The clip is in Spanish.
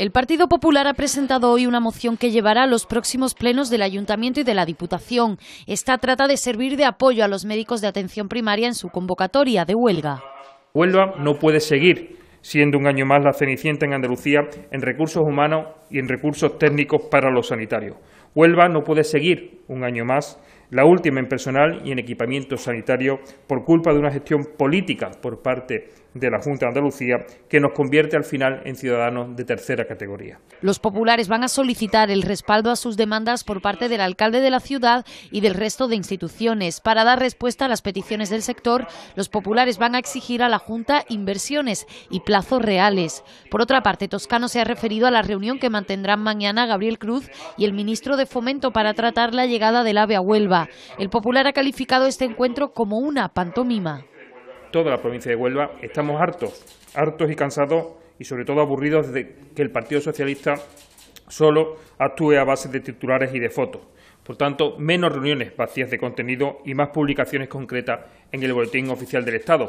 El Partido Popular ha presentado hoy una moción que llevará a los próximos plenos del Ayuntamiento y de la Diputación. Esta trata de servir de apoyo a los médicos de atención primaria en su convocatoria de huelga. Huelva no puede seguir siendo un año más la cenicienta en Andalucía en recursos humanos y en recursos técnicos para los sanitarios. Huelva no puede seguir un año más la última en personal y en equipamiento sanitario, por culpa de una gestión política por parte de la Junta de Andalucía, que nos convierte al final en ciudadanos de tercera categoría. Los populares van a solicitar el respaldo a sus demandas por parte del alcalde de la ciudad y del resto de instituciones. Para dar respuesta a las peticiones del sector, los populares van a exigir a la Junta inversiones y plazos reales. Por otra parte, Toscano se ha referido a la reunión que mantendrán mañana Gabriel Cruz y el ministro de Fomento para tratar la llegada del AVE a Huelva. El Popular ha calificado este encuentro como una pantomima. Toda la provincia de Huelva estamos hartos, hartos y cansados y sobre todo aburridos de que el Partido Socialista solo actúe a base de titulares y de fotos. Por tanto, menos reuniones vacías de contenido y más publicaciones concretas en el Boletín Oficial del Estado,